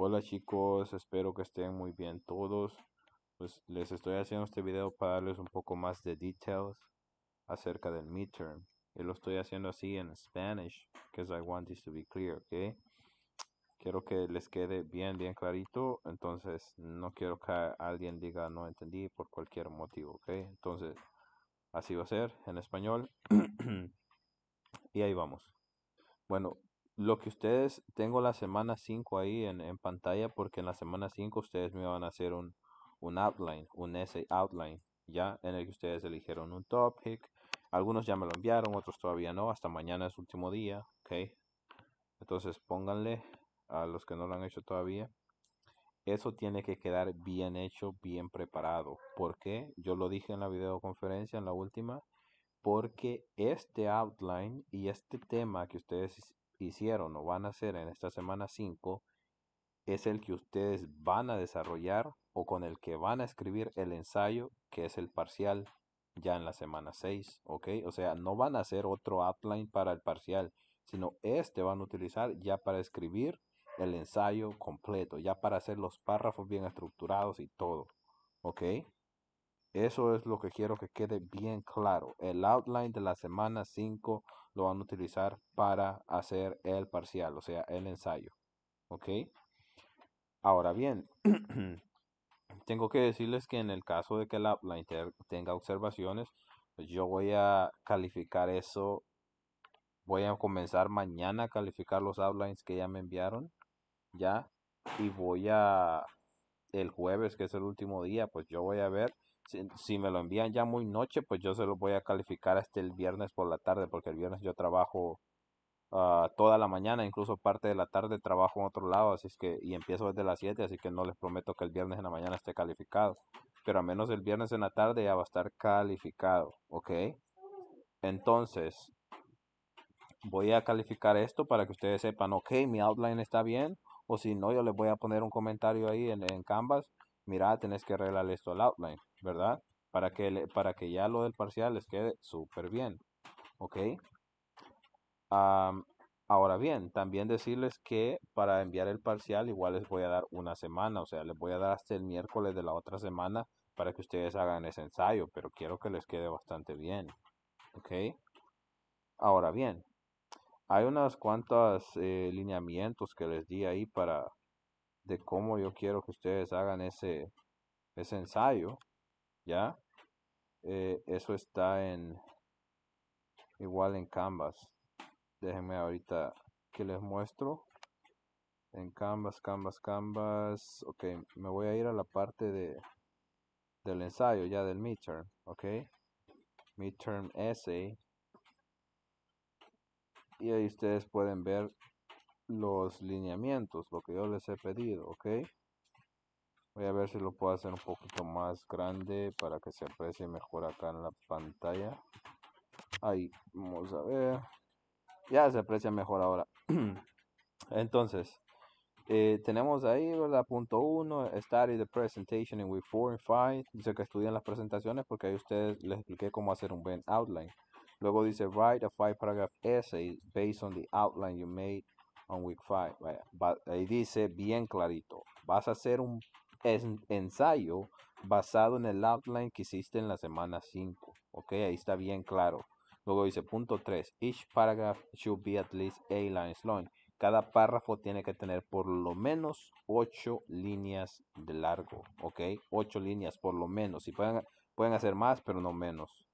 Hola chicos, espero que estén muy bien todos. Pues les estoy haciendo este video para darles un poco más de details acerca del midterm. Y lo estoy haciendo así en Spanish, because I want this to be clear, ¿ok? Quiero que les quede bien, bien clarito. Entonces, no quiero que alguien diga no entendí por cualquier motivo, ¿ok? Entonces, así va a ser en español. y ahí vamos. Bueno, lo que ustedes, tengo la semana 5 ahí en, en, pantalla porque en la semana 5 ustedes me van a hacer un, outline, un essay outline, ya en el que ustedes eligieron un topic. Algunos ya me lo enviaron, otros todavía no, hasta mañana es último día, ok. Entonces pónganle a los que no lo han hecho todavía. Eso tiene que quedar bien hecho, bien preparado. ¿Por qué? Yo lo dije en la videoconferencia, en la última, porque este outline y este tema que ustedes hicieron o van a hacer en esta semana 5 es el que ustedes van a desarrollar o con el que van a escribir el ensayo que es el parcial ya en la semana 6, ¿ok? O sea, no van a hacer otro outline para el parcial, sino este van a utilizar ya para escribir el ensayo completo, ya para hacer los párrafos bien estructurados y todo, ¿ok? Eso es lo que quiero que quede bien claro. El outline de la semana 5 lo van a utilizar para hacer el parcial, o sea, el ensayo. ¿Ok? Ahora bien, tengo que decirles que en el caso de que el outline tenga observaciones, pues yo voy a calificar eso. Voy a comenzar mañana a calificar los outlines que ya me enviaron. Ya. Y voy a. El jueves, que es el último día, pues yo voy a ver si, me lo envían ya muy noche, pues yo se lo voy a calificar hasta el viernes por la tarde, porque el viernes yo trabajo ah, toda la mañana, incluso parte de la tarde trabajo en otro lado, así es que, y empiezo desde las 7, así que no les prometo que el viernes en la mañana esté calificado, pero a menos el viernes en la tarde ya va a estar calificado, ¿ok? Entonces, voy a calificar esto para que ustedes sepan, ok, mi outline está bien, o si no, yo les voy a poner un comentario ahí en, Canvas, mira, tenés que arreglar esto al outline. ¿verdad? Para que, para que ya lo del parcial les quede súper bien, ¿ok? ahora bien, también decirles que para enviar el parcial igual les voy a dar una semana, o sea, les voy a dar hasta el miércoles de la otra semana para que ustedes hagan ese ensayo, pero quiero que les quede bastante bien, ¿ok? Ahora bien, hay unas cuantas eh, lineamientos que les di ahí para de cómo yo quiero que ustedes hagan ese, ese ensayo ¿ya? Eh, eso está en igual en Canvas. Déjenme ahorita que les muestro. En Canvas, Canvas, Canvas. Ok, me voy a ir a la parte de del ensayo, ya del midterm, ok. Midterm essay. Y ahí ustedes pueden ver los lineamientos, lo que yo les he pedido, ok voy a ver si lo puedo hacer un poquito más grande para que se aprecie mejor acá en la pantalla ahí vamos a ver ya se aprecia mejor ahora entonces eh, tenemos ahí, ¿verdad? Punto uno. study the presentation in week 4 and 5. Dice que estudien las presentaciones porque ahí ustedes les expliqué cómo hacer un buen outline. Luego dice, write a five paragraph essay based on the outline you made on week 5. Ahí dice bien clarito, vas a hacer un es ensayo basado en el outline que hiciste en la semana 5. Ok, ahí está bien claro. Luego dice punto 3. Each paragraph should be at least 8 lines long. Cada párrafo tiene que tener por lo menos 8 líneas de largo. Ok, 8 líneas por lo menos. Y pueden, pueden hacer más, pero no menos.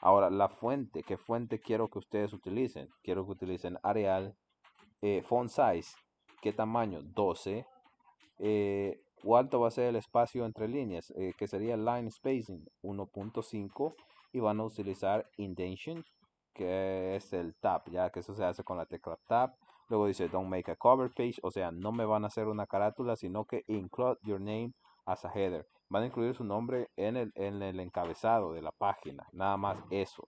Ahora, la fuente. ¿Qué fuente quiero que ustedes utilicen? Quiero que utilicen Arial. Eh, font size. ¿Qué tamaño? 12 cuánto va a ser el espacio entre líneas, eh, que sería line spacing 1.5 y van a utilizar indention que es el tab, ya que eso se hace con la tecla tab. Luego dice don't make a cover page, o sea, no me van a hacer una carátula, sino que include your name as a header. Van a incluir su nombre en el, encabezado de la página, nada más eso.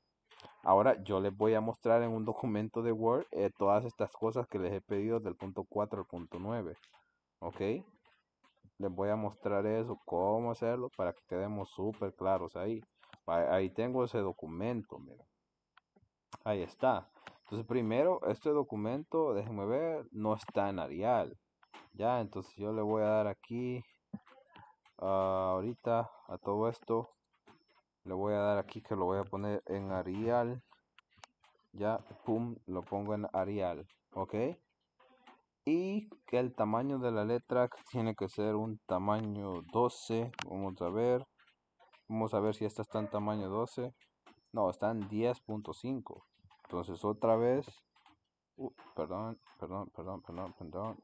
Ahora yo les voy a mostrar en un documento de Word eh, todas estas cosas que les he pedido del punto 4 al punto 9. ¿Ok? les voy a mostrar eso, cómo hacerlo, para que quedemos súper claros ahí. Ahí tengo ese documento, mira, Ahí está. Entonces, primero, este documento, déjenme ver, no está en Arial. Ya, entonces yo le voy a dar aquí, ah, ahorita, a todo esto. Le voy a dar aquí que lo voy a poner en Arial. Ya, pum, lo pongo en Arial. ¿Ok? y que el tamaño de la letra tiene que ser un tamaño 12 vamos a ver vamos a ver si esta está en tamaño 12 no están 10.5 entonces otra vez uh, perdón perdón perdón perdón perdón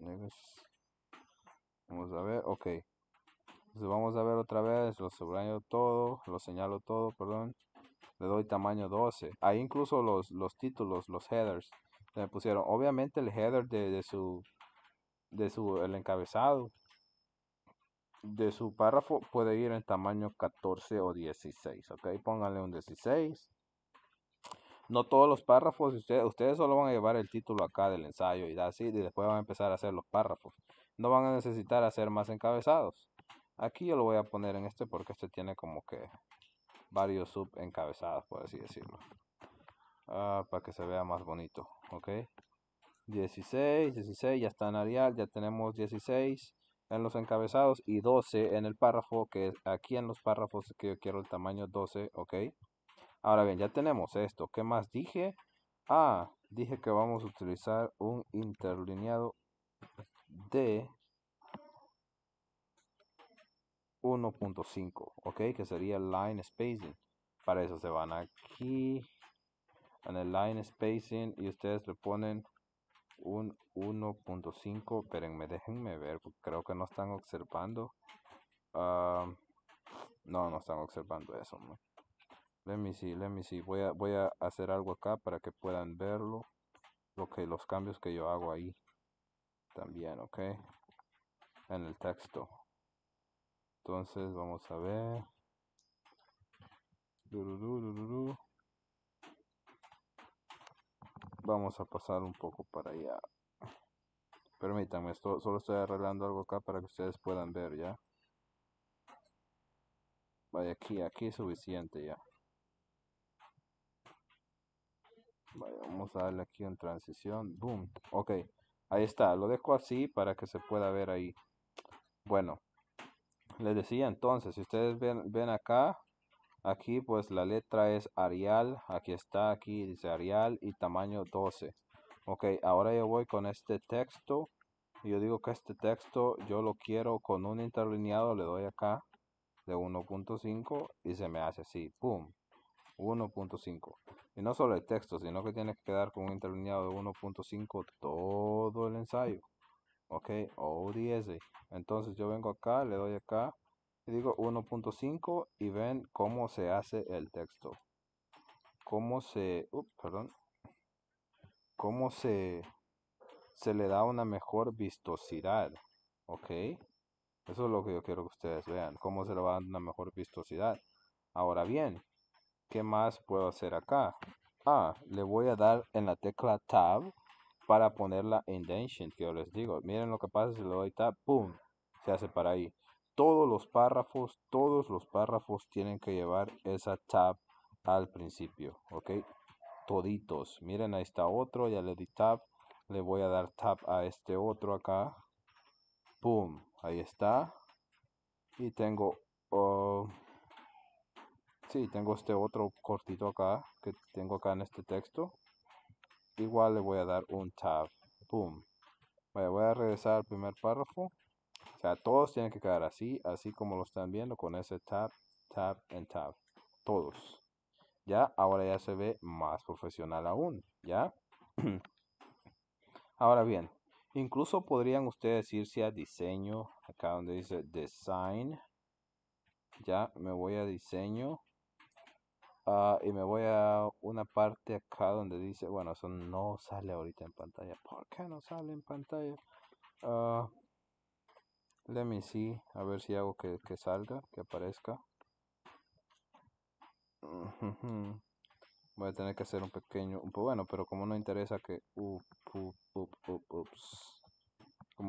vamos a ver ok entonces vamos a ver otra vez lo subrayo todo lo señalo todo perdón le doy tamaño 12 ahí incluso los, los títulos los headers le pusieron obviamente el header de, su de su el encabezado de su párrafo puede ir en tamaño 14 o 16 ok pónganle un 16 no todos los párrafos ustedes ustedes solo van a llevar el título acá del ensayo y así y después van a empezar a hacer los párrafos no van a necesitar hacer más encabezados aquí yo lo voy a poner en este porque este tiene como que varios sub encabezados por así decirlo Ah, para que se vea más bonito ok 16 16 ya está en Arial ya tenemos 16 en los encabezados y 12 en el párrafo que aquí en los párrafos que yo quiero el tamaño 12 ok ahora bien ya tenemos esto ¿qué más dije? ah dije que vamos a utilizar un interlineado de 1.5 ok que sería line spacing para eso se van aquí en el line spacing y ustedes le ponen un 1.5 me déjenme ver creo que no están observando ah, no no están observando eso man. let me see let me voy a voy a hacer algo acá para que puedan verlo lo que los cambios que yo hago ahí también ok en el texto entonces vamos a ver du -du -du vamos a pasar un poco para allá permítanme esto, solo estoy arreglando algo acá para que ustedes puedan ver ya vaya aquí aquí es suficiente ya vamos a darle aquí en transición boom ok ahí está lo dejo así para que se pueda ver ahí bueno les decía entonces si ustedes ven, ven acá Aquí pues la letra es Arial, aquí está, aquí dice Arial y tamaño 12. Ok, ahora yo voy con este texto. Yo digo que este texto yo lo quiero con un interlineado, le doy acá de 1.5 y se me hace así, ¡pum! 1.5. Y no solo el texto, sino que tiene que quedar con un interlineado de 1.5 todo el ensayo. Ok, ODS. Entonces yo vengo acá, le doy acá digo 1.5 y ven cómo se hace el texto. Cómo se, perdón, cómo se, se le da una mejor vistosidad. Ok, eso es lo que yo quiero que ustedes vean, cómo se le va una mejor vistosidad. Ahora bien, ¿qué más puedo hacer acá? Ah, le voy a dar en la tecla Tab para poner la indentation que yo les digo. Miren lo que pasa si le doy Tab, ¡pum! Se hace para ahí todos los párrafos, todos los párrafos tienen que llevar esa tab al principio, ¿ok? Toditos. Miren, ahí está otro, ya le di tab. Le voy a dar tab a este otro acá. ¡Pum! Ahí está. Y tengo... Oh, sí, tengo este otro cortito acá, que tengo acá en este texto. Igual le voy a dar un tab. ¡Pum! voy a regresar al primer párrafo. O sea, todos tienen que quedar así, así como lo están viendo con ese tab, tab, and tab. Todos. Ya, ahora ya se ve más profesional aún. Ya. ahora bien, incluso podrían ustedes irse a diseño, acá donde dice design. Ya, me voy a diseño. Ah, y me voy a una parte acá donde dice, bueno, eso no sale ahorita en pantalla. ¿Por qué no sale en pantalla? Ah let me a ver si hago que, salga que aparezca voy a tener que hacer un pequeño un bueno pero como no interesa que como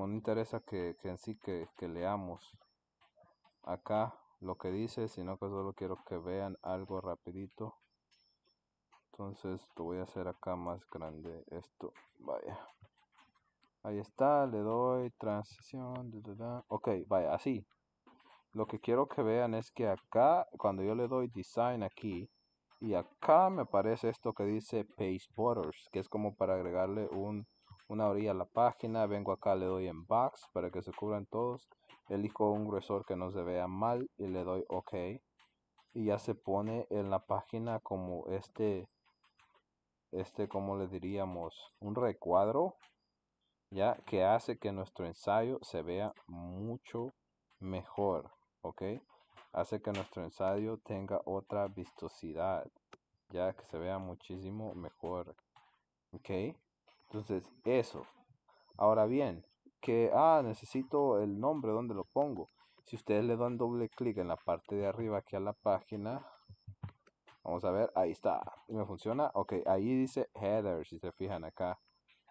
no interesa que, que en sí que, leamos acá lo que dice sino que solo quiero que vean algo rapidito entonces lo voy a hacer acá más grande esto vaya Ahí está, le doy transición. ok, vaya, así. Lo que quiero que vean es que acá, cuando yo le doy design aquí, y acá me aparece esto que dice Paste Borders, que es como para agregarle un, una orilla a la página. Vengo acá, le doy en Box para que se cubran todos. Elijo un gruesor que no se vea mal y le doy OK. Y ya se pone en la página como este, este, como le diríamos, un recuadro ya que hace que nuestro ensayo se vea mucho mejor, ¿ok? Hace que nuestro ensayo tenga otra vistosidad, ya que se vea muchísimo mejor, ¿ok? Entonces, eso. Ahora bien, que, ah, necesito el nombre, donde lo pongo? Si ustedes le dan doble clic en la parte de arriba aquí a la página, vamos a ver, ahí está, me funciona, ok, ahí dice header, si se fijan acá,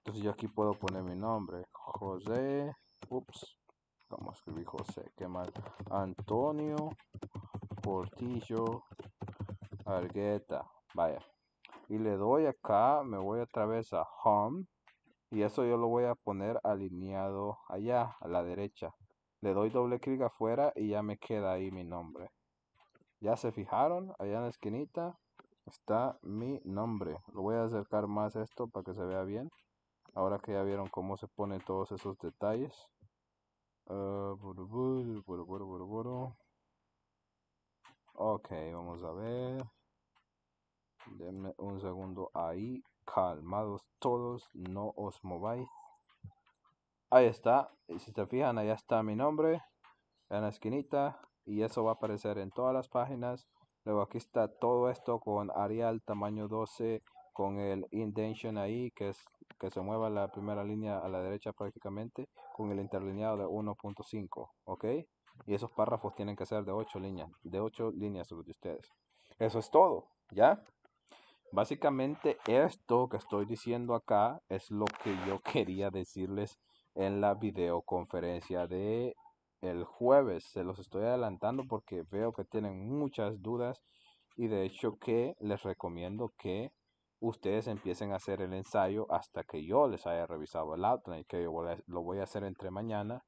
entonces yo aquí puedo poner mi nombre. José. Ups. Vamos a escribir José. Qué mal. Antonio Portillo Argueta. Vaya. Y le doy acá. Me voy a través a Home. Y eso yo lo voy a poner alineado allá, a la derecha. Le doy doble clic afuera y ya me queda ahí mi nombre. ¿Ya se fijaron? Allá en la esquinita está mi nombre. Lo voy a acercar más esto para que se vea bien ahora que ya vieron cómo se ponen todos esos detalles ah, ok vamos a ver denme un segundo ahí calmados todos no os mováis ahí está si te fijan ahí está mi nombre en la esquinita y eso va a aparecer en todas las páginas luego aquí está todo esto con Arial tamaño 12 con el indention ahí que es que se mueva la primera línea a la derecha prácticamente con el interlineado de 1.5, ¿ok? Y esos párrafos tienen que ser de 8 líneas, de 8 líneas los ustedes. Eso es todo, ¿ya? Básicamente esto que estoy diciendo acá es lo que yo quería decirles en la videoconferencia de el jueves. Se los estoy adelantando porque veo que tienen muchas dudas y de hecho que les recomiendo que ustedes empiecen a hacer el ensayo hasta que yo les haya revisado el outline, que yo lo voy a hacer entre mañana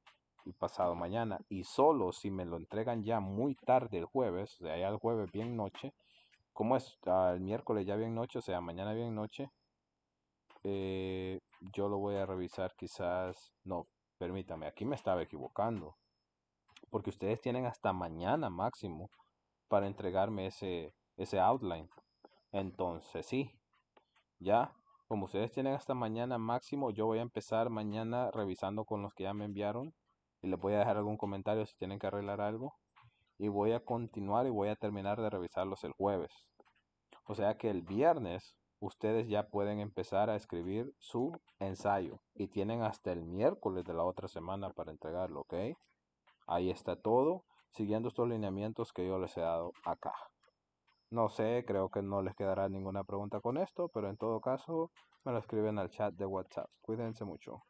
y pasado mañana. Y solo si me lo entregan ya muy tarde el jueves, de allá el jueves bien noche, como es ah, el miércoles ya bien noche, o sea, mañana bien noche, eh, yo lo voy a revisar quizás, no, permítame, aquí me estaba equivocando, porque ustedes tienen hasta mañana máximo para entregarme ese, ese outline. Entonces sí, ya, como ustedes tienen hasta mañana máximo, yo voy a empezar mañana revisando con los que ya me enviaron y les voy a dejar algún comentario si tienen que arreglar algo. Y voy a continuar y voy a terminar de revisarlos el jueves. O sea que el viernes ustedes ya pueden empezar a escribir su ensayo y tienen hasta el miércoles de la otra semana para entregarlo, ¿ok? Ahí está todo, siguiendo estos lineamientos que yo les he dado acá. No sé, creo que no les quedará ninguna pregunta con esto, pero en todo caso me lo escriben al chat de WhatsApp. Cuídense mucho.